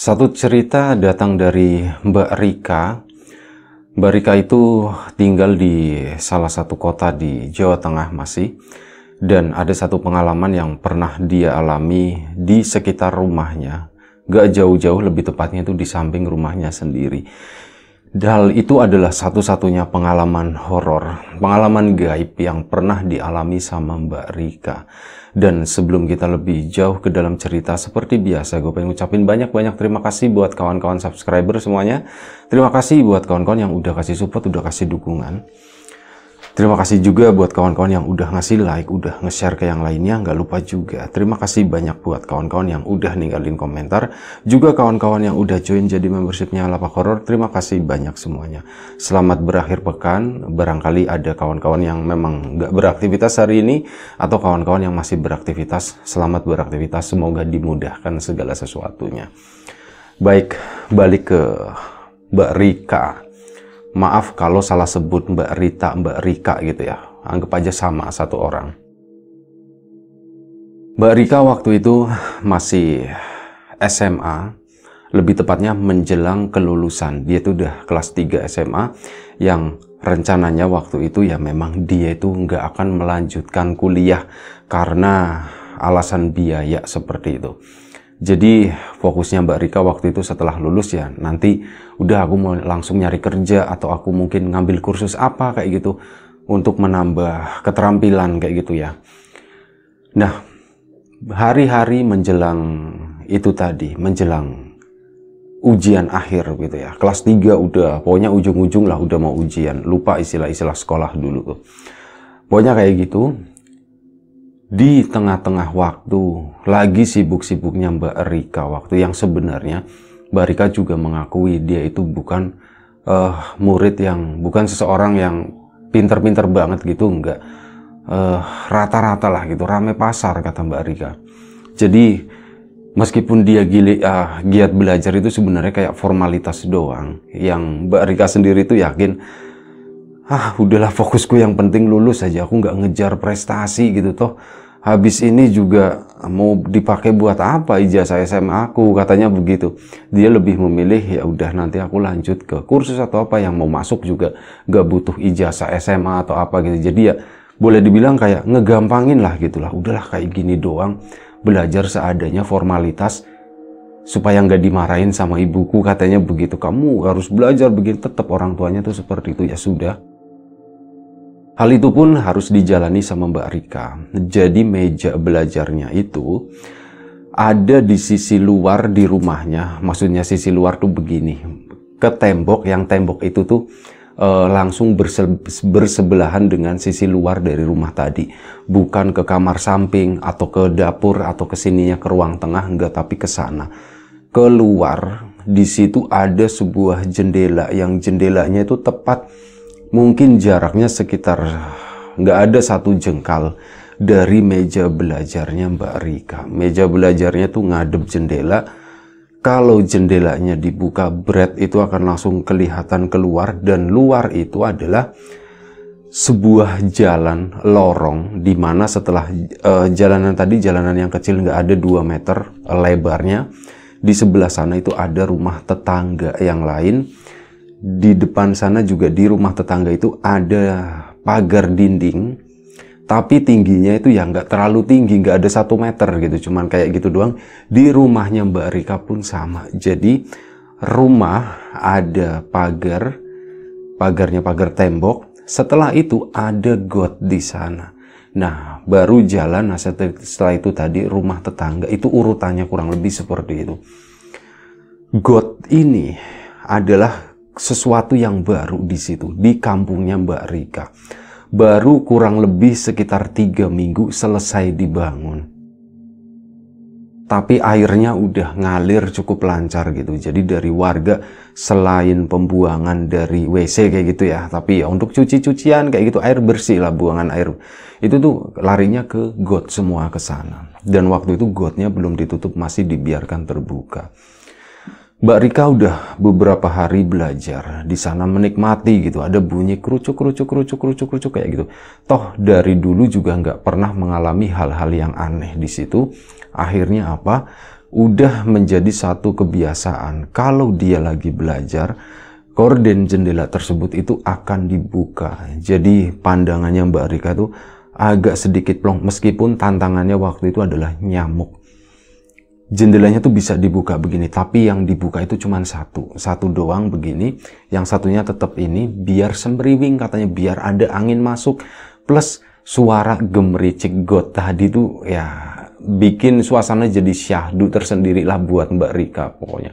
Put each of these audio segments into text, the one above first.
Satu cerita datang dari Mbak Rika. Mbak Rika itu tinggal di salah satu kota di Jawa Tengah masih. Dan ada satu pengalaman yang pernah dia alami di sekitar rumahnya. Gak jauh-jauh lebih tepatnya itu di samping rumahnya sendiri. Dal itu adalah satu-satunya pengalaman horor, pengalaman gaib yang pernah dialami sama Mbak Rika. Dan sebelum kita lebih jauh ke dalam cerita, seperti biasa gue pengen ngucapin banyak-banyak terima kasih buat kawan-kawan subscriber semuanya. Terima kasih buat kawan-kawan yang udah kasih support, udah kasih dukungan. Terima kasih juga buat kawan-kawan yang udah ngasih like, udah nge-share ke yang lainnya. Nggak lupa juga. Terima kasih banyak buat kawan-kawan yang udah ninggalin komentar. Juga kawan-kawan yang udah join jadi membershipnya Lapak Horror. Terima kasih banyak semuanya. Selamat berakhir pekan. Barangkali ada kawan-kawan yang memang nggak beraktivitas hari ini. Atau kawan-kawan yang masih beraktivitas. Selamat beraktivitas. Semoga dimudahkan segala sesuatunya. Baik, balik ke Mbak Rika Maaf kalau salah sebut Mbak Rita, Mbak Rika gitu ya. Anggap aja sama satu orang. Mbak Rika waktu itu masih SMA, lebih tepatnya menjelang kelulusan. Dia itu udah kelas 3 SMA yang rencananya waktu itu ya memang dia itu nggak akan melanjutkan kuliah karena alasan biaya seperti itu. Jadi fokusnya Mbak Rika waktu itu setelah lulus ya nanti udah aku mau langsung nyari kerja atau aku mungkin ngambil kursus apa kayak gitu untuk menambah keterampilan kayak gitu ya. Nah, hari-hari menjelang itu tadi, menjelang ujian akhir gitu ya. Kelas 3 udah, pokoknya ujung-ujung lah udah mau ujian. Lupa istilah-istilah sekolah dulu tuh. Pokoknya kayak gitu, di tengah-tengah waktu lagi sibuk-sibuknya Mbak Rika waktu yang sebenarnya Mbak Rika juga mengakui dia itu bukan uh, murid yang bukan seseorang yang pinter-pinter banget gitu enggak eh, rata-rata uh, lah gitu rame pasar kata Mbak Rika jadi meskipun dia gili, uh, giat belajar itu sebenarnya kayak formalitas doang yang Mbak Rika sendiri tuh yakin ah udahlah fokusku yang penting lulus saja aku nggak ngejar prestasi gitu toh habis ini juga mau dipakai buat apa ijazah SMA aku katanya begitu dia lebih memilih ya udah nanti aku lanjut ke kursus atau apa yang mau masuk juga nggak butuh ijazah SMA atau apa gitu jadi ya boleh dibilang kayak ngegampangin lah gitulah udahlah kayak gini doang belajar seadanya formalitas supaya nggak dimarahin sama ibuku katanya begitu kamu harus belajar begini tetap orang tuanya tuh seperti itu ya sudah Hal itu pun harus dijalani sama Mbak Rika. Jadi meja belajarnya itu ada di sisi luar di rumahnya. Maksudnya sisi luar tuh begini. Ke tembok yang tembok itu tuh e, langsung berse bersebelahan dengan sisi luar dari rumah tadi. Bukan ke kamar samping atau ke dapur atau ke sininya ke ruang tengah enggak tapi ke sana. Keluar di situ ada sebuah jendela yang jendelanya itu tepat mungkin jaraknya sekitar nggak ada satu jengkal dari meja belajarnya Mbak Rika. Meja belajarnya tuh ngadep jendela. Kalau jendelanya dibuka, bread itu akan langsung kelihatan keluar dan luar itu adalah sebuah jalan lorong di mana setelah uh, jalanan tadi jalanan yang kecil nggak ada 2 meter lebarnya di sebelah sana itu ada rumah tetangga yang lain di depan sana juga di rumah tetangga itu ada pagar dinding tapi tingginya itu ya nggak terlalu tinggi nggak ada satu meter gitu cuman kayak gitu doang di rumahnya Mbak Rika pun sama jadi rumah ada pagar pagarnya pagar tembok setelah itu ada got di sana nah baru jalan nah setelah itu tadi rumah tetangga itu urutannya kurang lebih seperti itu got ini adalah sesuatu yang baru di situ, di kampungnya Mbak Rika. Baru kurang lebih sekitar tiga minggu selesai dibangun. Tapi airnya udah ngalir cukup lancar gitu. Jadi dari warga selain pembuangan dari WC kayak gitu ya. Tapi ya untuk cuci-cucian kayak gitu air bersih lah buangan air. Itu tuh larinya ke got semua ke sana. Dan waktu itu gotnya belum ditutup masih dibiarkan terbuka. Mbak Rika udah beberapa hari belajar di sana menikmati gitu. Ada bunyi kerucuk kerucuk kerucuk kerucuk kerucuk kayak gitu. Toh dari dulu juga nggak pernah mengalami hal-hal yang aneh di situ. Akhirnya apa? Udah menjadi satu kebiasaan. Kalau dia lagi belajar, korden jendela tersebut itu akan dibuka. Jadi pandangannya Mbak Rika tuh agak sedikit plong meskipun tantangannya waktu itu adalah nyamuk jendelanya tuh bisa dibuka begini, tapi yang dibuka itu cuma satu, satu doang begini, yang satunya tetap ini biar semriwing katanya, biar ada angin masuk, plus suara gemericik got tadi tuh ya bikin suasana jadi syahdu tersendiri lah buat Mbak Rika pokoknya.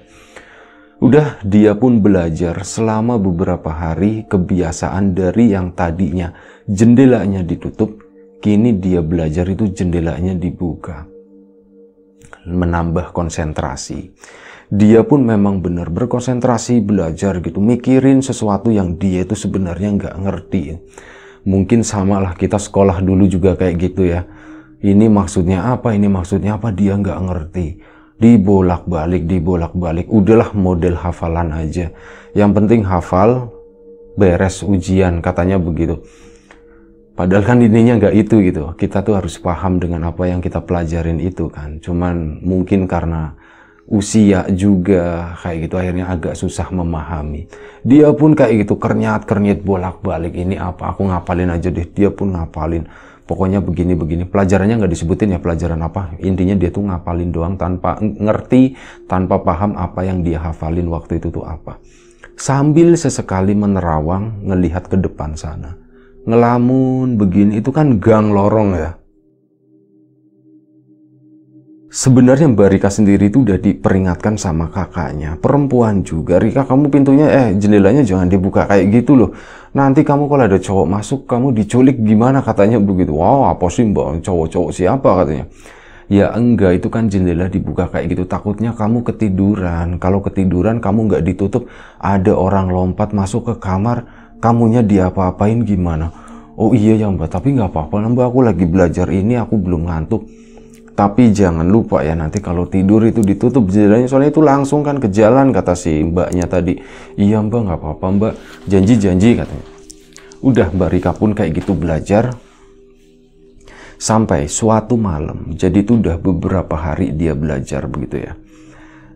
Udah dia pun belajar selama beberapa hari kebiasaan dari yang tadinya jendelanya ditutup, kini dia belajar itu jendelanya dibuka menambah konsentrasi. Dia pun memang benar berkonsentrasi, belajar gitu, mikirin sesuatu yang dia itu sebenarnya nggak ngerti. Mungkin samalah kita sekolah dulu juga kayak gitu ya. Ini maksudnya apa, ini maksudnya apa, dia nggak ngerti. Dibolak-balik, dibolak-balik, udahlah model hafalan aja. Yang penting hafal, beres ujian, katanya begitu Padahal kan intinya nggak itu gitu. Kita tuh harus paham dengan apa yang kita pelajarin itu kan. Cuman mungkin karena usia juga kayak gitu akhirnya agak susah memahami dia pun kayak gitu kernyat kernyit bolak balik ini apa aku ngapalin aja deh dia pun ngapalin pokoknya begini begini pelajarannya nggak disebutin ya pelajaran apa intinya dia tuh ngapalin doang tanpa ngerti tanpa paham apa yang dia hafalin waktu itu tuh apa sambil sesekali menerawang ngelihat ke depan sana ngelamun begini itu kan gang lorong ya. Sebenarnya Mbak Rika sendiri itu udah diperingatkan sama kakaknya, perempuan juga. Rika kamu pintunya eh jendelanya jangan dibuka kayak gitu loh. Nanti kamu kalau ada cowok masuk kamu diculik gimana katanya begitu. Wow apa sih mbak cowok-cowok siapa katanya. Ya enggak itu kan jendela dibuka kayak gitu takutnya kamu ketiduran. Kalau ketiduran kamu nggak ditutup ada orang lompat masuk ke kamar kamunya apa apain gimana oh iya ya mbak tapi nggak apa-apa mbak aku lagi belajar ini aku belum ngantuk tapi jangan lupa ya nanti kalau tidur itu ditutup jendelanya soalnya itu langsung kan ke jalan kata si mbaknya tadi iya mbak nggak apa-apa mbak janji-janji katanya udah mbak Rika pun kayak gitu belajar sampai suatu malam jadi itu udah beberapa hari dia belajar begitu ya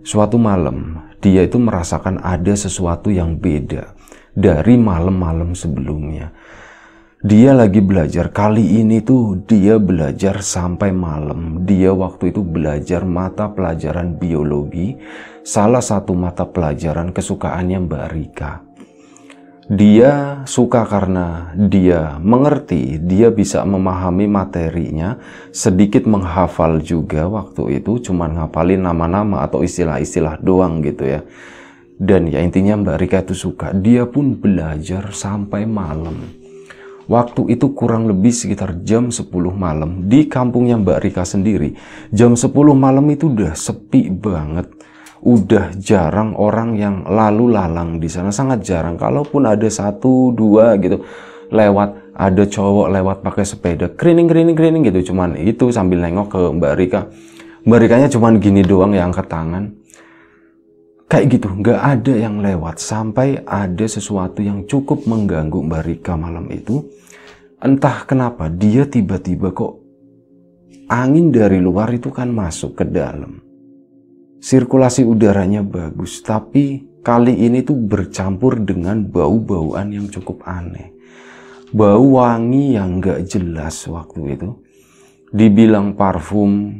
suatu malam dia itu merasakan ada sesuatu yang beda dari malam-malam sebelumnya. Dia lagi belajar kali ini tuh dia belajar sampai malam. Dia waktu itu belajar mata pelajaran biologi, salah satu mata pelajaran kesukaannya Mbak Rika. Dia suka karena dia mengerti, dia bisa memahami materinya, sedikit menghafal juga waktu itu, cuman ngapalin nama-nama atau istilah-istilah doang gitu ya dan ya intinya Mbak Rika itu suka. Dia pun belajar sampai malam. Waktu itu kurang lebih sekitar jam 10 malam di kampungnya Mbak Rika sendiri. Jam 10 malam itu udah sepi banget. Udah jarang orang yang lalu lalang di sana, sangat jarang. Kalaupun ada satu dua gitu lewat, ada cowok lewat pakai sepeda, kerining kerining kerining gitu. Cuman itu sambil nengok ke Mbak Rika. Mbak Rikanya cuman gini doang yang angkat tangan kayak gitu nggak ada yang lewat sampai ada sesuatu yang cukup mengganggu Mbak Rika malam itu entah kenapa dia tiba-tiba kok angin dari luar itu kan masuk ke dalam sirkulasi udaranya bagus tapi kali ini tuh bercampur dengan bau-bauan yang cukup aneh bau wangi yang nggak jelas waktu itu dibilang parfum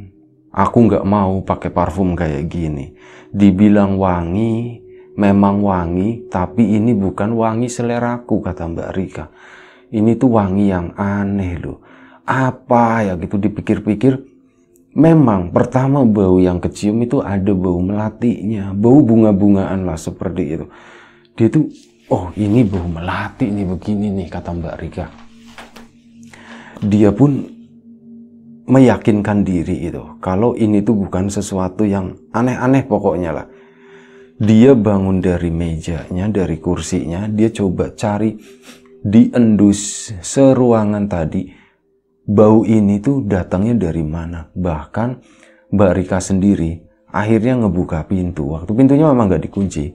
Aku nggak mau pakai parfum kayak gini. Dibilang wangi, memang wangi, tapi ini bukan wangi seleraku, kata Mbak Rika. Ini tuh wangi yang aneh loh. Apa ya gitu dipikir-pikir. Memang pertama bau yang kecium itu ada bau melatinya, bau bunga-bungaan lah seperti itu. Dia tuh, oh ini bau melati nih begini nih, kata Mbak Rika. Dia pun meyakinkan diri itu kalau ini tuh bukan sesuatu yang aneh-aneh pokoknya lah dia bangun dari mejanya dari kursinya dia coba cari diendus seruangan tadi bau ini tuh datangnya dari mana bahkan Mbak Rika sendiri akhirnya ngebuka pintu waktu pintunya memang nggak dikunci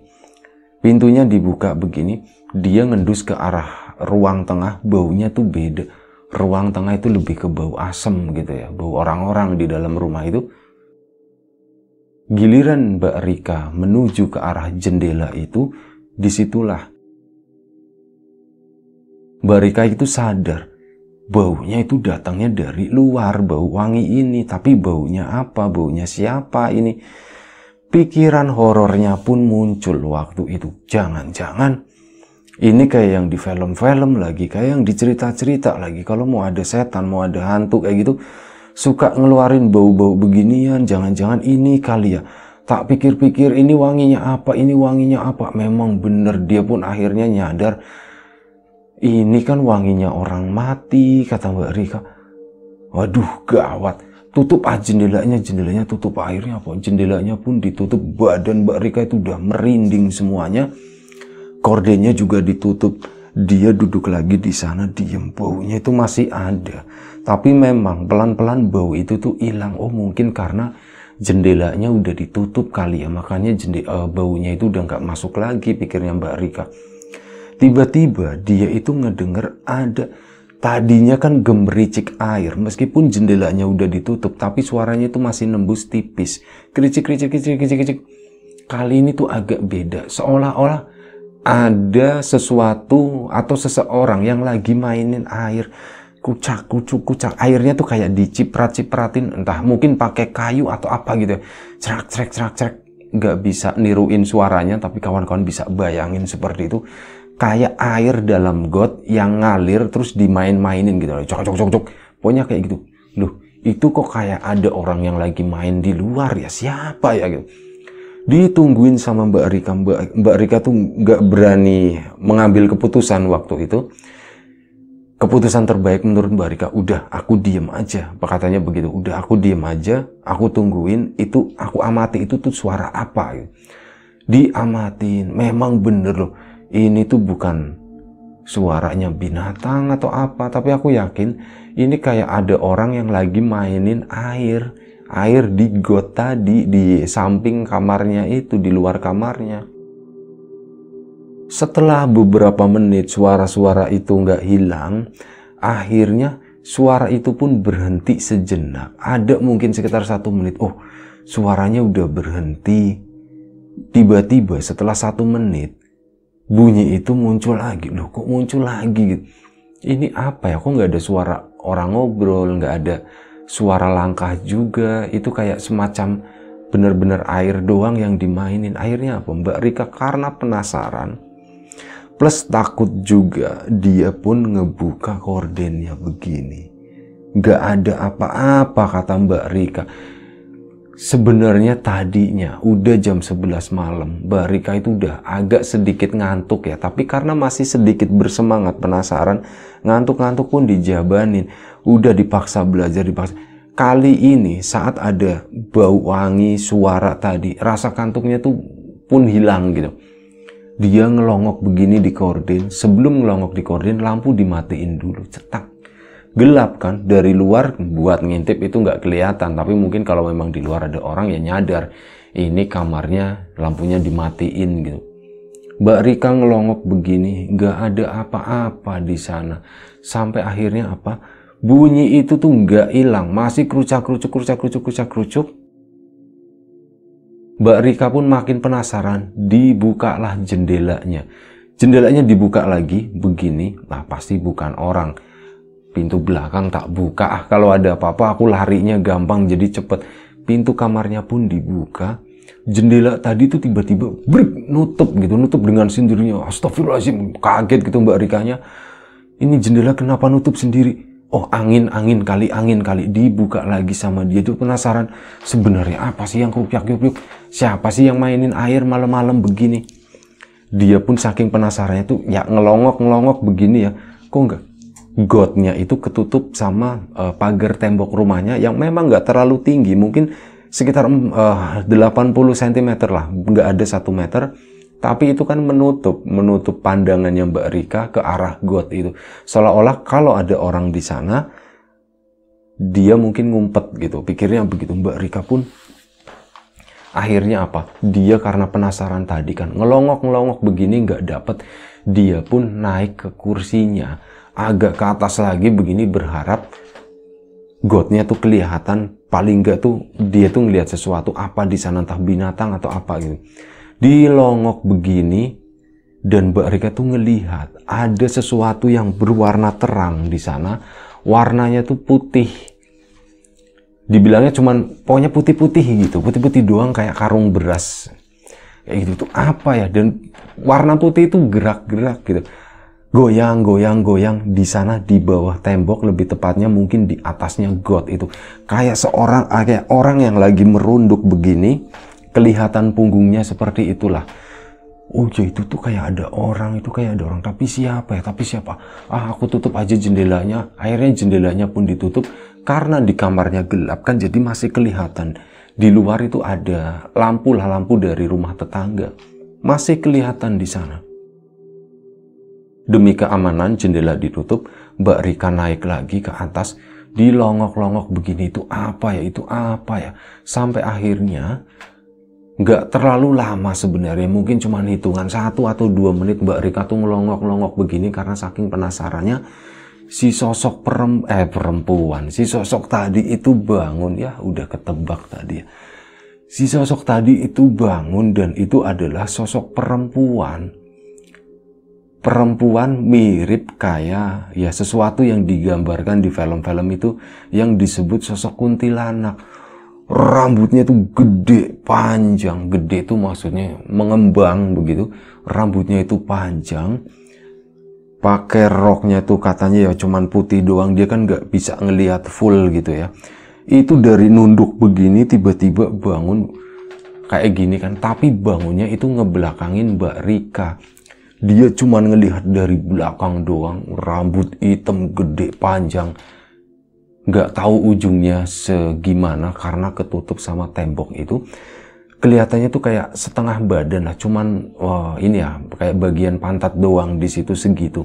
pintunya dibuka begini dia ngendus ke arah ruang tengah baunya tuh beda ruang tengah itu lebih ke bau asem gitu ya bau orang-orang di dalam rumah itu giliran Mbak Rika menuju ke arah jendela itu disitulah Mbak Rika itu sadar baunya itu datangnya dari luar bau wangi ini tapi baunya apa baunya siapa ini pikiran horornya pun muncul waktu itu jangan-jangan ini kayak yang di film-film lagi, kayak yang dicerita cerita lagi. Kalau mau ada setan, mau ada hantu kayak gitu, suka ngeluarin bau-bau beginian. Jangan-jangan ini kali ya. Tak pikir-pikir ini wanginya apa, ini wanginya apa. Memang bener dia pun akhirnya nyadar. Ini kan wanginya orang mati, kata Mbak Rika. Waduh, gawat. Tutup aja ah, jendelanya, jendelanya tutup akhirnya apa? Jendelanya pun ditutup. Badan Mbak Rika itu udah merinding semuanya Kordennya juga ditutup. Dia duduk lagi di sana diem. Baunya itu masih ada. Tapi memang pelan-pelan bau itu tuh hilang. Oh mungkin karena jendelanya udah ditutup kali ya. Makanya jendela uh, eh, baunya itu udah nggak masuk lagi pikirnya Mbak Rika. Tiba-tiba dia itu ngedenger ada tadinya kan gemericik air meskipun jendelanya udah ditutup tapi suaranya itu masih nembus tipis kericik kericik kericik kericik kericik kali ini tuh agak beda seolah-olah ada sesuatu atau seseorang yang lagi mainin air kucak kucuk kucak airnya tuh kayak diciprat cipratin entah mungkin pakai kayu atau apa gitu ya. cerak cerak cerak cerak nggak bisa niruin suaranya tapi kawan-kawan bisa bayangin seperti itu kayak air dalam got yang ngalir terus dimain-mainin gitu cok cok cok cok pokoknya kayak gitu loh itu kok kayak ada orang yang lagi main di luar ya siapa ya gitu ditungguin sama Mbak Rika. Mbak, Mbak Rika tuh nggak berani mengambil keputusan waktu itu. Keputusan terbaik menurut Mbak Rika, udah aku diem aja. Katanya begitu, udah aku diem aja, aku tungguin, itu aku amati itu tuh suara apa. Gitu. Diamatin, memang bener loh. Ini tuh bukan suaranya binatang atau apa, tapi aku yakin ini kayak ada orang yang lagi mainin air air di got tadi di samping kamarnya itu di luar kamarnya setelah beberapa menit suara-suara itu nggak hilang akhirnya suara itu pun berhenti sejenak ada mungkin sekitar satu menit oh suaranya udah berhenti tiba-tiba setelah satu menit bunyi itu muncul lagi loh kok muncul lagi gitu? ini apa ya kok nggak ada suara orang ngobrol nggak ada suara langkah juga itu kayak semacam bener-bener air doang yang dimainin airnya apa Mbak Rika karena penasaran plus takut juga dia pun ngebuka kordennya begini gak ada apa-apa kata Mbak Rika sebenarnya tadinya udah jam 11 malam Barika itu udah agak sedikit ngantuk ya tapi karena masih sedikit bersemangat penasaran ngantuk-ngantuk pun dijabanin udah dipaksa belajar dipaksa kali ini saat ada bau wangi suara tadi rasa kantuknya tuh pun hilang gitu dia ngelongok begini di kordin. sebelum ngelongok di kordin, lampu dimatiin dulu cetak gelap kan dari luar buat ngintip itu nggak kelihatan tapi mungkin kalau memang di luar ada orang ya nyadar ini kamarnya lampunya dimatiin gitu Mbak Rika ngelongok begini nggak ada apa-apa di sana sampai akhirnya apa bunyi itu tuh nggak hilang masih kerucak kerucuk kerucak kerucuk kerucak kerucuk Mbak Rika pun makin penasaran dibukalah jendelanya jendelanya dibuka lagi begini nah pasti bukan orang Pintu belakang tak buka. Ah, kalau ada apa-apa aku larinya gampang jadi cepet. Pintu kamarnya pun dibuka. Jendela tadi itu tiba-tiba brik nutup gitu, nutup dengan sendirinya. Astagfirullahaladzim, kaget gitu Mbak Rikanya. Ini jendela kenapa nutup sendiri? oh angin angin kali angin kali dibuka lagi sama dia itu penasaran sebenarnya apa sih yang kupiak kupiak siapa sih yang mainin air malam-malam begini dia pun saking penasarannya tuh ya ngelongok ngelongok begini ya kok enggak gotnya itu ketutup sama uh, pagar tembok rumahnya yang memang nggak terlalu tinggi, mungkin sekitar uh, 80 cm lah, nggak ada satu meter. Tapi itu kan menutup, menutup pandangannya Mbak Rika ke arah got itu. Seolah-olah kalau ada orang di sana, dia mungkin ngumpet gitu. Pikirnya begitu Mbak Rika pun akhirnya apa? Dia karena penasaran tadi kan ngelongok-ngelongok begini nggak dapet, dia pun naik ke kursinya agak ke atas lagi begini berharap godnya tuh kelihatan paling enggak tuh dia tuh ngelihat sesuatu apa di sana entah binatang atau apa gitu di longok begini dan Mbak Rika tuh ngelihat ada sesuatu yang berwarna terang di sana warnanya tuh putih dibilangnya cuman pokoknya putih-putih gitu putih-putih doang kayak karung beras kayak gitu tuh apa ya dan warna putih itu gerak-gerak gitu goyang, goyang, goyang di sana di bawah tembok lebih tepatnya mungkin di atasnya got itu kayak seorang ah, kayak orang yang lagi merunduk begini kelihatan punggungnya seperti itulah oh ya itu tuh kayak ada orang itu kayak ada orang tapi siapa ya tapi siapa ah aku tutup aja jendelanya akhirnya jendelanya pun ditutup karena di kamarnya gelap kan jadi masih kelihatan di luar itu ada lampu lah lampu dari rumah tetangga masih kelihatan di sana Demi keamanan jendela ditutup, Mbak Rika naik lagi ke atas, dilongok-longok begini itu apa ya, itu apa ya. Sampai akhirnya nggak terlalu lama sebenarnya mungkin cuma hitungan satu atau dua menit Mbak Rika tuh ngelongok-longok begini karena saking penasarannya si sosok perem eh perempuan si sosok tadi itu bangun ya udah ketebak tadi ya si sosok tadi itu bangun dan itu adalah sosok perempuan perempuan mirip kayak ya sesuatu yang digambarkan di film-film itu yang disebut sosok kuntilanak rambutnya itu gede panjang gede itu maksudnya mengembang begitu rambutnya itu panjang pakai roknya tuh katanya ya cuman putih doang dia kan nggak bisa ngelihat full gitu ya itu dari nunduk begini tiba-tiba bangun kayak gini kan tapi bangunnya itu ngebelakangin Mbak Rika dia cuma ngelihat dari belakang doang, rambut hitam gede panjang. nggak tahu ujungnya segimana karena ketutup sama tembok itu. Kelihatannya tuh kayak setengah badan lah, cuman wah ini ya kayak bagian pantat doang di situ segitu.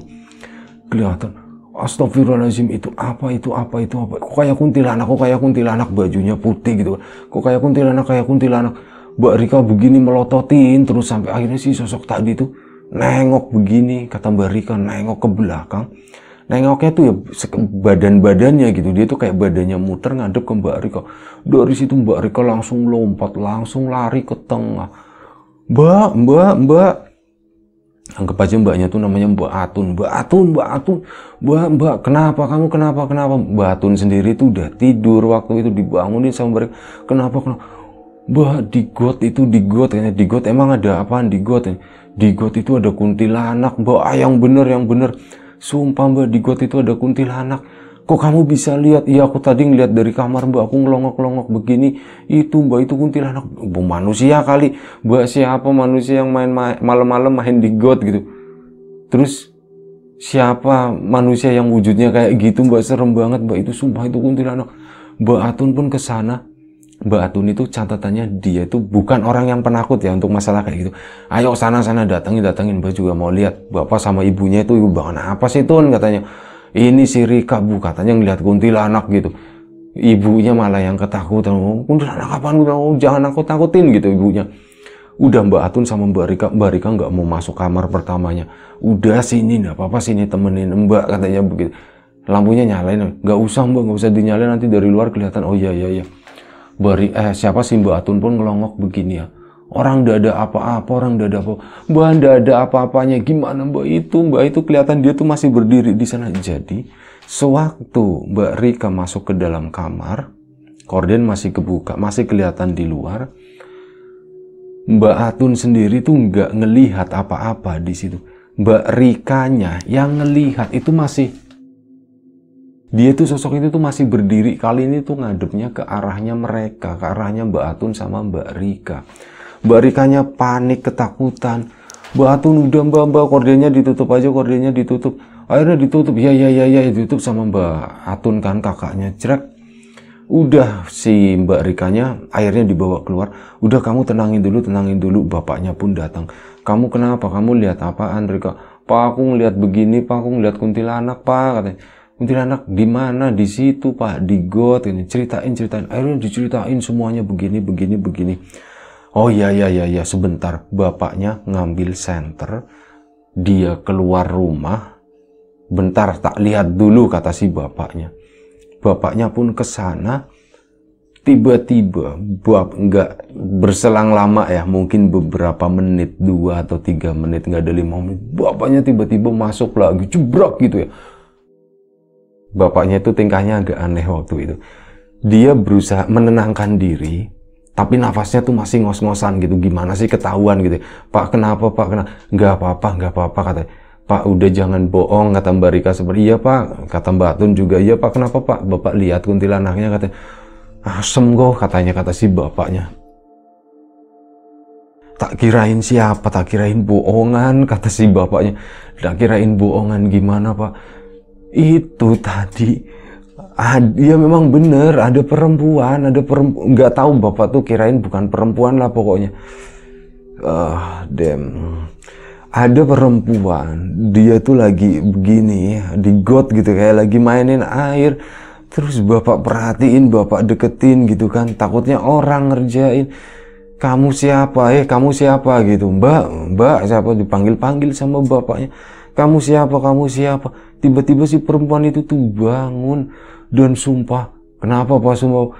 Kelihatan Astagfirullahaladzim itu apa itu apa itu apa kok kayak kuntilanak kok kayak kuntilanak bajunya putih gitu kok kayak kuntilanak kayak kuntilanak Mbak Rika begini melototin terus sampai akhirnya si sosok tadi tuh nengok begini kata Mbak Rika nengok ke belakang nengoknya tuh ya badan-badannya gitu dia tuh kayak badannya muter ngadep ke Mbak Rika dari situ Mbak Rika langsung lompat langsung lari ke tengah Mbak Mbak Mbak anggap aja mbaknya tuh namanya Mbak Atun Mbak Atun Mbak Atun Mbak Mbak kenapa kamu kenapa kenapa Mbak Atun sendiri tuh udah tidur waktu itu dibangunin sama Mbak Rika. kenapa kenapa Mbak digot itu digot, got kayaknya di emang ada apaan digot? ini di got itu ada kuntilanak mbak ah, yang bener yang bener sumpah mbak di got itu ada kuntilanak kok kamu bisa lihat iya aku tadi ngeliat dari kamar mbak aku ngelongok-longok begini itu mbak itu kuntilanak Bu, manusia kali mbak siapa manusia yang main malam-malam main di got gitu terus siapa manusia yang wujudnya kayak gitu mbak serem banget mbak itu sumpah itu kuntilanak mbak Atun pun kesana. Mbak Atun itu catatannya dia itu bukan orang yang penakut ya untuk masalah kayak gitu. Ayo sana sana datangin datangin Mbak juga mau lihat bapak sama ibunya itu ibu bangun apa sih Tun katanya. Ini si Rika bu katanya ngelihat kuntilanak gitu. Ibunya malah yang ketakutan. Oh, kuntilanak kapan? Oh, jangan aku takutin gitu ibunya. Udah Mbak Atun sama Mbak Rika, Mbak Rika nggak mau masuk kamar pertamanya. Udah sini, nggak apa-apa sini temenin Mbak katanya begitu. Lampunya nyalain, nggak usah Mbak, nggak usah dinyalain nanti dari luar kelihatan. Oh iya iya iya Bari, eh, siapa sih Mbak Atun pun ngelongok begini ya. Orang tidak ada apa-apa, orang tidak ada apa. Mbak tidak ada apa-apanya. Gimana Mbak itu? Mbak itu kelihatan dia tuh masih berdiri di sana. Jadi sewaktu Mbak Rika masuk ke dalam kamar, korden masih kebuka, masih kelihatan di luar. Mbak Atun sendiri tuh nggak ngelihat apa-apa di situ. Mbak Rikanya yang ngelihat itu masih dia tuh sosok itu tuh masih berdiri kali ini tuh ngadepnya ke arahnya mereka ke arahnya Mbak Atun sama Mbak Rika Mbak Rikanya panik ketakutan Mbak Atun udah Mbak Mbak kordennya ditutup aja kordennya ditutup akhirnya ditutup ya ya ya ya ditutup sama Mbak Atun kan kakaknya cerek udah si Mbak Rikanya airnya dibawa keluar udah kamu tenangin dulu tenangin dulu bapaknya pun datang kamu kenapa kamu lihat apa? Rika Pak aku ngeliat begini Pak aku ngeliat kuntilanak Pak katanya Kuntilanak di mana di situ pak di got ini ceritain ceritain akhirnya diceritain semuanya begini begini begini oh iya iya iya ya sebentar bapaknya ngambil senter dia keluar rumah bentar tak lihat dulu kata si bapaknya bapaknya pun ke sana tiba-tiba bab nggak berselang lama ya mungkin beberapa menit dua atau tiga menit nggak ada lima menit bapaknya tiba-tiba masuk lagi jebrak gitu ya bapaknya itu tingkahnya agak aneh waktu itu. Dia berusaha menenangkan diri, tapi nafasnya tuh masih ngos-ngosan gitu. Gimana sih ketahuan gitu. Pak kenapa pak? Kenapa? Enggak apa-apa, enggak apa-apa kata. Pak udah jangan bohong kata Mbak Rika seperti iya pak kata Mbak Tun juga iya pak kenapa pak bapak lihat kuntilanaknya kata. asem kok katanya kata si bapaknya tak kirain siapa tak kirain bohongan kata si bapaknya tak kirain bohongan gimana pak itu tadi dia ya memang bener ada perempuan ada perempuan nggak tahu bapak tuh kirain bukan perempuan lah pokoknya uh, dem ada perempuan dia tuh lagi begini di got gitu kayak lagi mainin air terus bapak perhatiin bapak deketin gitu kan takutnya orang ngerjain kamu siapa eh kamu siapa gitu mbak mbak siapa dipanggil panggil sama bapaknya kamu siapa kamu siapa tiba-tiba si perempuan itu tuh bangun dan sumpah kenapa pak semua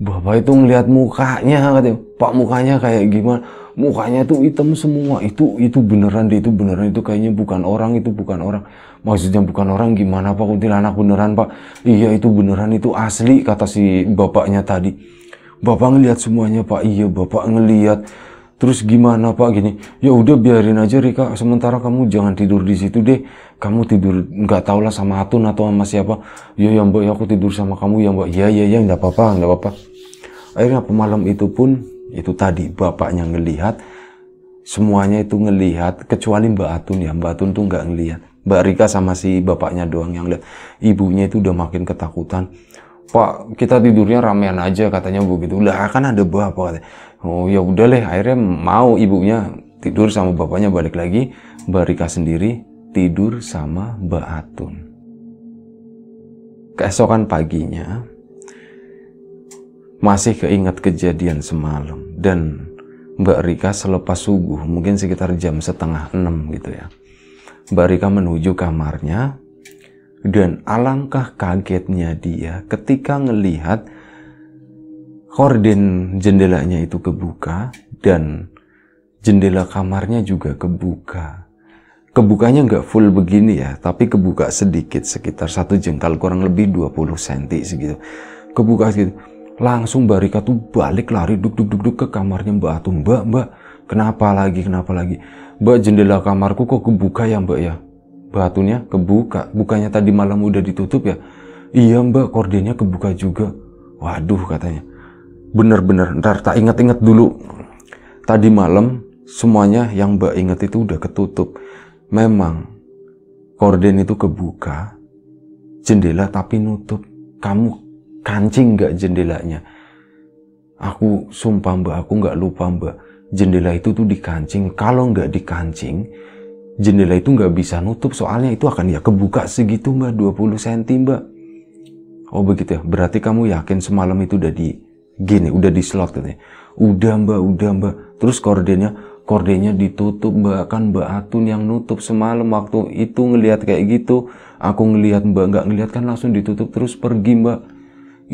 bapak itu ngeliat mukanya katanya pak mukanya kayak gimana mukanya tuh hitam semua itu itu beneran deh itu beneran itu kayaknya bukan orang itu bukan orang maksudnya bukan orang gimana pak kuntilanak beneran pak iya itu beneran itu asli kata si bapaknya tadi bapak ngelihat semuanya pak iya bapak ngeliat terus gimana pak gini ya udah biarin aja Rika sementara kamu jangan tidur di situ deh kamu tidur nggak tau lah sama Atun atau sama siapa ya ya mbak ya aku tidur sama kamu ya mbak ya ya ya nggak apa-apa nggak apa-apa akhirnya pemalam itu pun itu tadi bapaknya ngelihat semuanya itu ngelihat kecuali Mbak Atun ya Mbak Atun tuh nggak ngelihat Mbak Rika sama si bapaknya doang yang lihat ibunya itu udah makin ketakutan Pak kita tidurnya ramean aja katanya bu gitu lah kan ada bapak katanya. oh ya udah deh, akhirnya mau ibunya tidur sama bapaknya balik lagi Barika sendiri tidur sama Mbak Atun keesokan paginya masih keingat kejadian semalam dan Mbak Rika selepas subuh mungkin sekitar jam setengah enam gitu ya Mbak Rika menuju kamarnya dan alangkah kagetnya dia ketika ngelihat korden jendelanya itu kebuka dan jendela kamarnya juga kebuka. Kebukanya nggak full begini ya, tapi kebuka sedikit sekitar satu jengkal kurang lebih 20 cm segitu. Kebuka segitu Langsung Barika tuh balik lari duk duk duk duk ke kamarnya Mbak atau Mbak, Mbak, kenapa lagi, kenapa lagi? Mbak jendela kamarku kok kebuka ya Mbak ya? batunya kebuka. Bukannya tadi malam udah ditutup ya? Iya mbak, kordennya kebuka juga. Waduh katanya. Bener-bener, ntar tak ingat-ingat dulu. Tadi malam semuanya yang mbak ingat itu udah ketutup. Memang korden itu kebuka, jendela tapi nutup. Kamu kancing nggak jendelanya? Aku sumpah mbak, aku nggak lupa mbak. Jendela itu tuh dikancing. Kalau nggak dikancing, jendela itu nggak bisa nutup soalnya itu akan ya kebuka segitu mbak 20 cm mbak oh begitu ya berarti kamu yakin semalam itu udah di gini udah di slot ini udah mbak udah mbak terus kordennya kordennya ditutup mbak kan mbak Atun yang nutup semalam waktu itu ngelihat kayak gitu aku ngelihat mbak nggak ngelihat kan langsung ditutup terus pergi mbak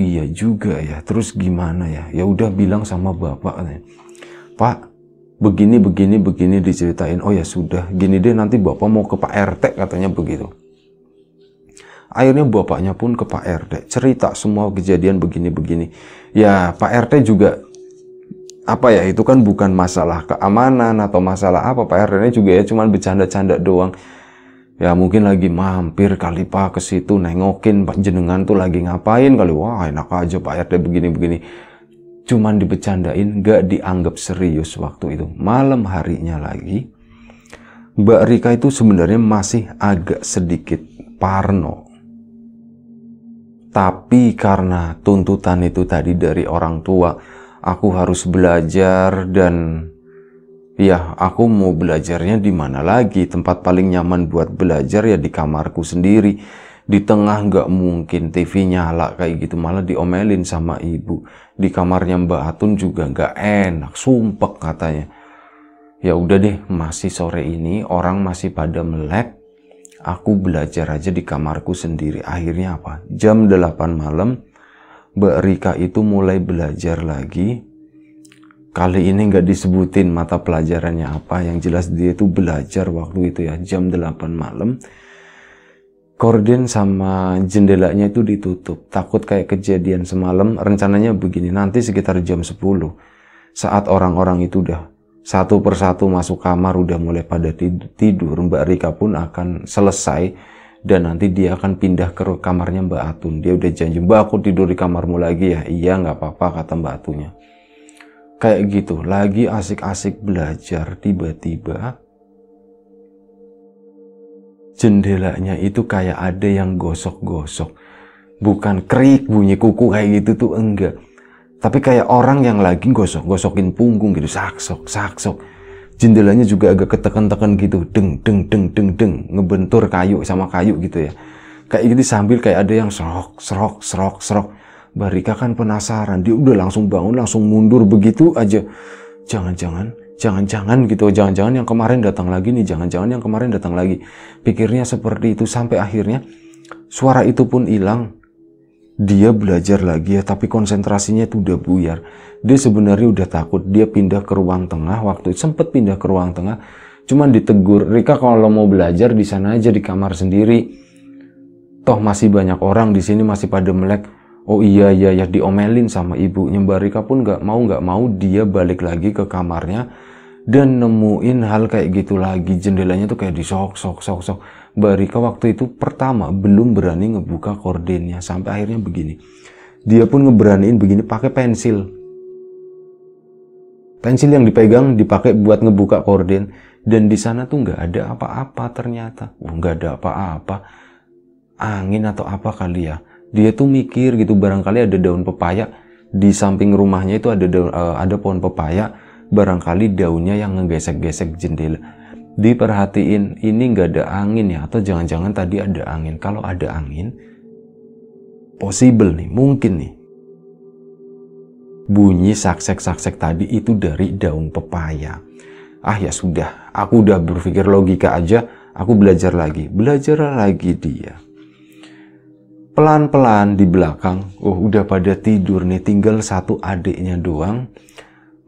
iya juga ya terus gimana ya ya udah bilang sama bapak nih, pak begini begini begini diceritain oh ya sudah gini deh nanti bapak mau ke Pak RT katanya begitu akhirnya bapaknya pun ke Pak RT cerita semua kejadian begini-begini ya Pak RT juga apa ya itu kan bukan masalah keamanan atau masalah apa Pak RT ini juga ya cuman bercanda-canda doang ya mungkin lagi mampir kali Pak ke situ nengokin Pak jenengan tuh lagi ngapain kali wah enak aja Pak RT begini-begini cuman dibecandain, gak dianggap serius waktu itu. Malam harinya lagi, Mbak Rika itu sebenarnya masih agak sedikit parno. Tapi karena tuntutan itu tadi dari orang tua, aku harus belajar dan ya aku mau belajarnya di mana lagi? Tempat paling nyaman buat belajar ya di kamarku sendiri di tengah nggak mungkin TV nyala kayak gitu malah diomelin sama ibu di kamarnya Mbak Atun juga nggak enak sumpek katanya ya udah deh masih sore ini orang masih pada melek aku belajar aja di kamarku sendiri akhirnya apa jam 8 malam Mbak Rika itu mulai belajar lagi kali ini nggak disebutin mata pelajarannya apa yang jelas dia itu belajar waktu itu ya jam 8 malam korden sama jendelanya itu ditutup. Takut kayak kejadian semalam, rencananya begini, nanti sekitar jam 10. Saat orang-orang itu udah satu persatu masuk kamar, udah mulai pada tidur, Mbak Rika pun akan selesai. Dan nanti dia akan pindah ke kamarnya Mbak Atun. Dia udah janji, Mbak aku tidur di kamarmu lagi ya. Iya nggak apa-apa kata Mbak Atunnya. Kayak gitu, lagi asik-asik belajar, tiba-tiba jendelanya itu kayak ada yang gosok-gosok. Bukan krik bunyi kuku kayak gitu tuh enggak. Tapi kayak orang yang lagi gosok-gosokin punggung gitu, saksok, saksok. Jendelanya juga agak ketekan-tekan gitu, deng, deng, deng, deng, deng, ngebentur kayu sama kayu gitu ya. Kayak gitu sambil kayak ada yang serok, serok, serok, serok. Barika kan penasaran, dia udah langsung bangun, langsung mundur begitu aja. Jangan-jangan Jangan-jangan gitu, jangan-jangan yang kemarin datang lagi nih, jangan-jangan yang kemarin datang lagi. Pikirnya seperti itu sampai akhirnya suara itu pun hilang. Dia belajar lagi ya, tapi konsentrasinya itu udah buyar. Dia sebenarnya udah takut, dia pindah ke ruang tengah waktu sempat pindah ke ruang tengah. Cuman ditegur, Rika kalau mau belajar di sana aja di kamar sendiri. Toh masih banyak orang di sini masih pada melek. Oh iya iya ya diomelin sama ibunya Mbak pun nggak mau nggak mau dia balik lagi ke kamarnya dan nemuin hal kayak gitu lagi jendelanya tuh kayak disok sok sok sok Barika waktu itu pertama belum berani ngebuka kordennya sampai akhirnya begini dia pun ngeberaniin begini pakai pensil pensil yang dipegang dipakai buat ngebuka korden dan di sana tuh nggak ada apa-apa ternyata nggak ada apa-apa angin atau apa kali ya dia tuh mikir gitu barangkali ada daun pepaya di samping rumahnya itu ada daun, eh, ada pohon pepaya barangkali daunnya yang ngegesek-gesek jendela diperhatiin ini nggak ada angin ya atau jangan-jangan tadi ada angin kalau ada angin possible nih mungkin nih bunyi saksek-saksek tadi itu dari daun pepaya ah ya sudah aku udah berpikir logika aja aku belajar lagi belajar lagi dia pelan-pelan di belakang oh udah pada tidur nih tinggal satu adiknya doang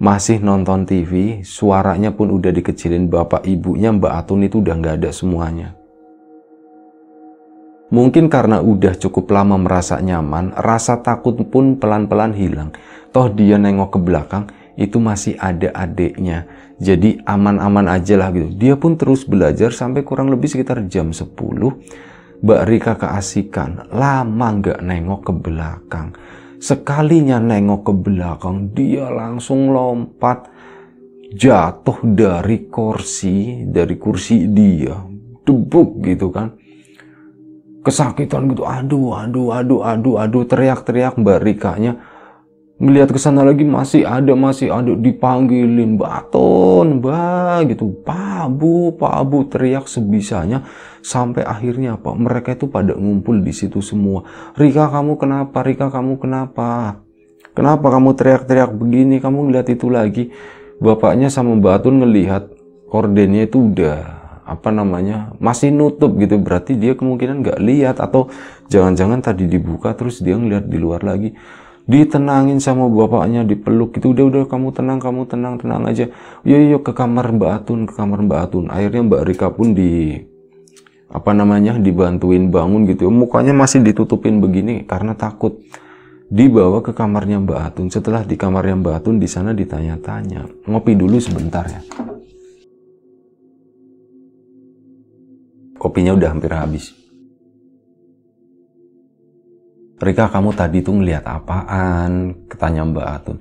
masih nonton TV, suaranya pun udah dikecilin bapak ibunya Mbak Atun itu udah nggak ada semuanya. Mungkin karena udah cukup lama merasa nyaman, rasa takut pun pelan-pelan hilang. Toh dia nengok ke belakang, itu masih ada adeknya. Jadi aman-aman aja lah gitu. Dia pun terus belajar sampai kurang lebih sekitar jam 10. Mbak Rika keasikan, lama nggak nengok ke belakang Sekalinya nengok ke belakang, dia langsung lompat jatuh dari kursi, dari kursi dia. Debuk gitu kan. Kesakitan gitu, aduh, aduh, aduh, aduh, aduh, teriak-teriak Mbak Rikanya Melihat ke sana lagi masih ada, masih ada dipanggilin Baton, Mbak gitu. Pak Bu, Pak Bu teriak sebisanya sampai akhirnya apa? Mereka itu pada ngumpul di situ semua. Rika kamu kenapa? Rika kamu kenapa? Kenapa kamu teriak-teriak begini? Kamu ngelihat itu lagi. Bapaknya sama Batun ngelihat kordennya itu udah apa namanya masih nutup gitu berarti dia kemungkinan nggak lihat atau jangan-jangan tadi dibuka terus dia ngelihat di luar lagi ditenangin sama bapaknya dipeluk gitu udah udah kamu tenang kamu tenang tenang aja yuk iya, yuk iya, ke kamar Mbak Atun ke kamar Mbak Atun akhirnya Mbak Rika pun di apa namanya dibantuin bangun gitu mukanya masih ditutupin begini karena takut dibawa ke kamarnya Mbak Atun setelah di kamarnya Mbak Atun di sana ditanya-tanya ngopi dulu sebentar ya kopinya udah hampir habis Rika kamu tadi tuh ngeliat apaan? Ketanya Mbak Atun.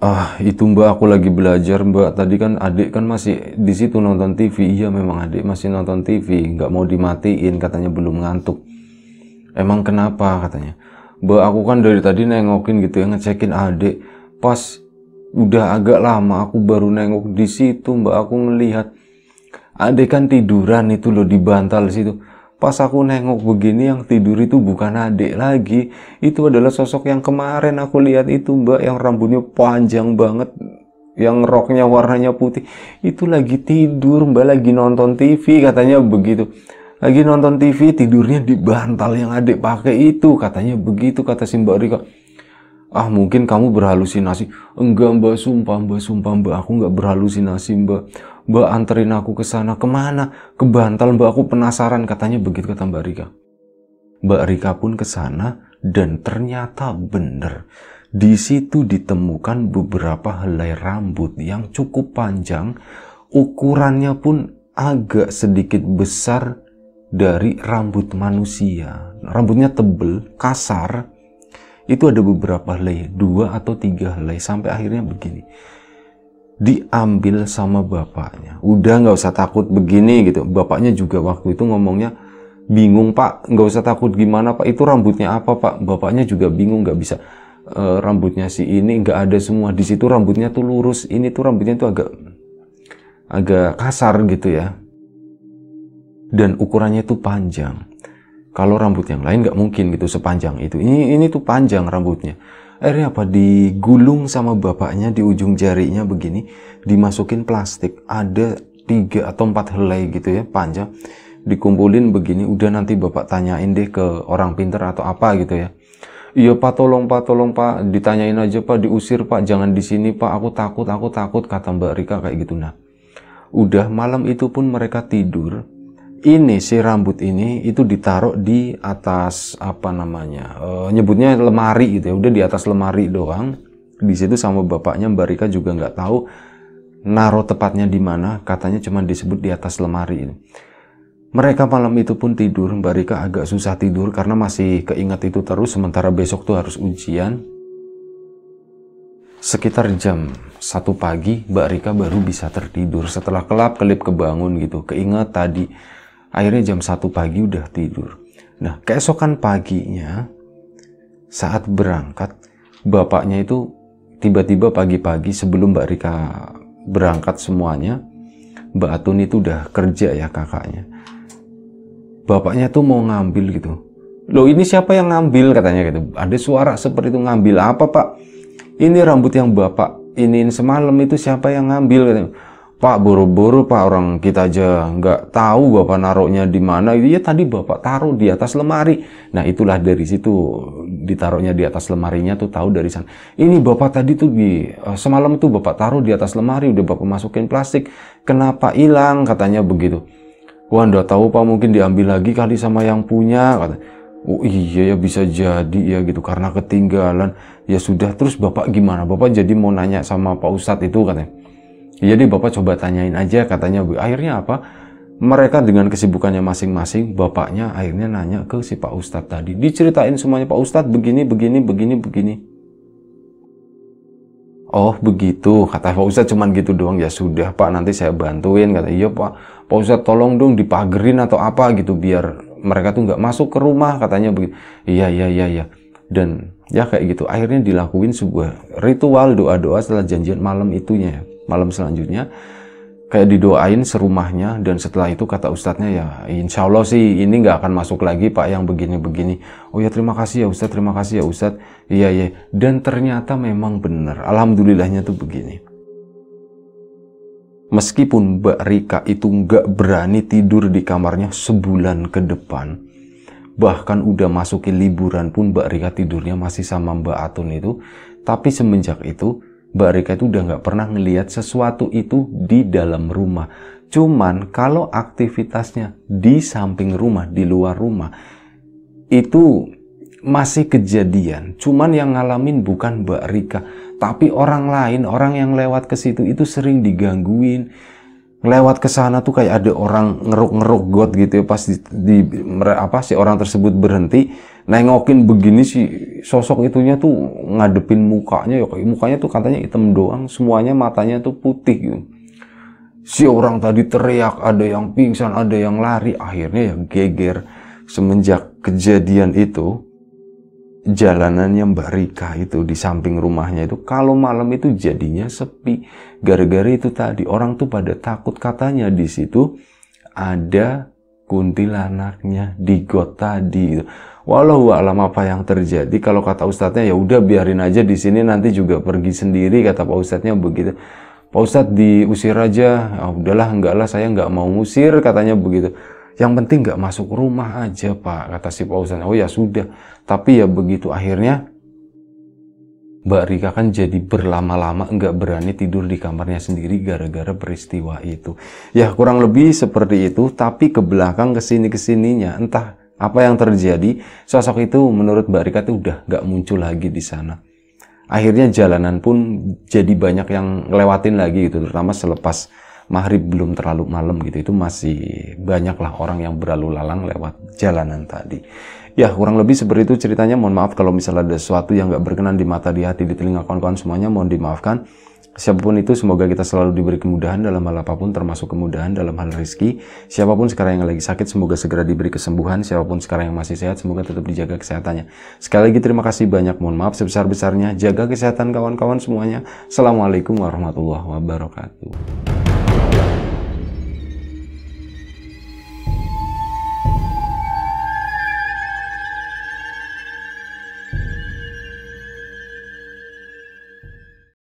Ah, itu Mbak aku lagi belajar Mbak. Tadi kan adik kan masih di situ nonton TV. Iya memang adik masih nonton TV. Gak mau dimatiin katanya belum ngantuk. Emang kenapa katanya? Mbak aku kan dari tadi nengokin gitu ya ngecekin adik. Pas udah agak lama aku baru nengok di situ Mbak aku ngelihat adik kan tiduran itu loh di bantal situ pas aku nengok begini yang tidur itu bukan adik lagi itu adalah sosok yang kemarin aku lihat itu mbak yang rambutnya panjang banget yang roknya warnanya putih itu lagi tidur mbak lagi nonton TV katanya begitu lagi nonton TV tidurnya di bantal yang adik pakai itu katanya begitu kata si mbak Rika ah mungkin kamu berhalusinasi enggak mbak sumpah mbak sumpah mbak aku enggak berhalusinasi mbak Mbak anterin aku ke sana. Kemana? Ke Bantal. Mbak aku penasaran. Katanya begitu kata Mbak Rika. Mbak Rika pun ke sana dan ternyata bener Di situ ditemukan beberapa helai rambut yang cukup panjang. Ukurannya pun agak sedikit besar dari rambut manusia. Rambutnya tebel, kasar. Itu ada beberapa helai, dua atau tiga helai sampai akhirnya begini diambil sama bapaknya. Udah nggak usah takut begini gitu. Bapaknya juga waktu itu ngomongnya bingung pak, nggak usah takut gimana pak. Itu rambutnya apa pak? Bapaknya juga bingung nggak bisa. E, rambutnya si ini nggak ada semua di situ rambutnya tuh lurus. Ini tuh rambutnya tuh agak agak kasar gitu ya. Dan ukurannya tuh panjang. Kalau rambut yang lain nggak mungkin gitu sepanjang itu. Ini ini tuh panjang rambutnya akhirnya apa digulung sama bapaknya di ujung jarinya begini dimasukin plastik ada tiga atau empat helai gitu ya panjang dikumpulin begini udah nanti bapak tanyain deh ke orang pinter atau apa gitu ya iya pak tolong pak tolong pak ditanyain aja pak diusir pak jangan di sini pak aku takut aku takut kata mbak Rika kayak gitu nah udah malam itu pun mereka tidur ini si rambut ini itu ditaruh di atas apa namanya e, nyebutnya lemari gitu ya udah di atas lemari doang di situ sama bapaknya Mbak Rika juga nggak tahu naruh tepatnya di mana katanya cuma disebut di atas lemari ini mereka malam itu pun tidur Mbak Rika agak susah tidur karena masih keingat itu terus sementara besok tuh harus ujian Sekitar jam satu pagi, Mbak Rika baru bisa tertidur setelah kelap-kelip kebangun gitu. Keinget tadi akhirnya jam 1 pagi udah tidur nah keesokan paginya saat berangkat bapaknya itu tiba-tiba pagi-pagi sebelum Mbak Rika berangkat semuanya Mbak Atun itu udah kerja ya kakaknya bapaknya tuh mau ngambil gitu loh ini siapa yang ngambil katanya gitu ada suara seperti itu ngambil apa pak ini rambut yang bapak ini semalam itu siapa yang ngambil katanya Pak buru-buru pak orang kita aja nggak tahu bapak naruhnya di mana ya tadi bapak taruh di atas lemari nah itulah dari situ ditaruhnya di atas lemarinya tuh tahu dari sana ini bapak tadi tuh di eh, semalam tuh bapak taruh di atas lemari udah bapak masukin plastik kenapa hilang katanya begitu wah nggak tahu pak mungkin diambil lagi kali sama yang punya katanya Oh iya ya bisa jadi ya gitu karena ketinggalan ya sudah terus bapak gimana bapak jadi mau nanya sama pak ustadz itu katanya Ya, jadi Bapak coba tanyain aja katanya bu, akhirnya apa? Mereka dengan kesibukannya masing-masing, bapaknya akhirnya nanya ke si Pak Ustadz tadi. Diceritain semuanya, Pak Ustadz begini, begini, begini, begini. Oh begitu, kata Pak Ustadz cuman gitu doang. Ya sudah Pak, nanti saya bantuin. Kata, iya Pak, Pak Ustadz tolong dong dipagerin atau apa gitu biar mereka tuh nggak masuk ke rumah katanya begitu. Iya, iya, iya, iya. Dan ya kayak gitu, akhirnya dilakuin sebuah ritual doa-doa setelah janjian malam itunya ya malam selanjutnya kayak didoain serumahnya dan setelah itu kata ustadznya ya insya Allah sih ini nggak akan masuk lagi pak yang begini-begini oh ya terima kasih ya ustadz terima kasih ya ustadz iya iya dan ternyata memang benar alhamdulillahnya tuh begini meskipun Mbak Rika itu nggak berani tidur di kamarnya sebulan ke depan bahkan udah masukin liburan pun Mbak Rika tidurnya masih sama Mbak Atun itu tapi semenjak itu Mbak Rika itu udah nggak pernah ngelihat sesuatu itu di dalam rumah. Cuman kalau aktivitasnya di samping rumah, di luar rumah, itu masih kejadian. Cuman yang ngalamin bukan Mbak Rika, tapi orang lain, orang yang lewat ke situ itu sering digangguin, lewat ke sana tuh kayak ada orang ngeruk-ngeruk got gitu ya pas di, di apa si orang tersebut berhenti nengokin begini sih sosok itunya tuh ngadepin mukanya ya mukanya tuh katanya hitam doang semuanya matanya tuh putih gitu si orang tadi teriak ada yang pingsan ada yang lari akhirnya ya geger semenjak kejadian itu jalanannya Mbak Rika itu di samping rumahnya itu kalau malam itu jadinya sepi gara-gara itu tadi orang tuh pada takut katanya di situ ada kuntilanaknya di got tadi Walau alam apa yang terjadi kalau kata ustadznya ya udah biarin aja di sini nanti juga pergi sendiri kata pak ustadznya begitu. Pak ustadz diusir aja, ya udahlah enggak lah saya enggak mau ngusir katanya begitu. Yang penting nggak masuk rumah aja pak kata si pak ustadznya Oh ya sudah. Tapi ya begitu akhirnya Mbak Rika kan jadi berlama-lama nggak berani tidur di kamarnya sendiri gara-gara peristiwa itu. Ya kurang lebih seperti itu, tapi ke belakang kesini kesininya entah apa yang terjadi? Sosok itu menurut Mbak Rika tuh udah gak muncul lagi di sana. Akhirnya jalanan pun jadi banyak yang lewatin lagi gitu, terutama selepas maghrib belum terlalu malam gitu. Itu masih banyaklah orang yang berlalu lalang lewat jalanan tadi. Ya kurang lebih seperti itu ceritanya. Mohon maaf kalau misalnya ada sesuatu yang gak berkenan di mata, di hati, di telinga kawan-kawan semuanya. Mohon dimaafkan. Siapapun itu, semoga kita selalu diberi kemudahan dalam hal apapun, termasuk kemudahan dalam hal rezeki. Siapapun sekarang yang lagi sakit, semoga segera diberi kesembuhan. Siapapun sekarang yang masih sehat, semoga tetap dijaga kesehatannya. Sekali lagi terima kasih banyak. Mohon maaf sebesar-besarnya. Jaga kesehatan kawan-kawan semuanya. Assalamualaikum warahmatullahi wabarakatuh.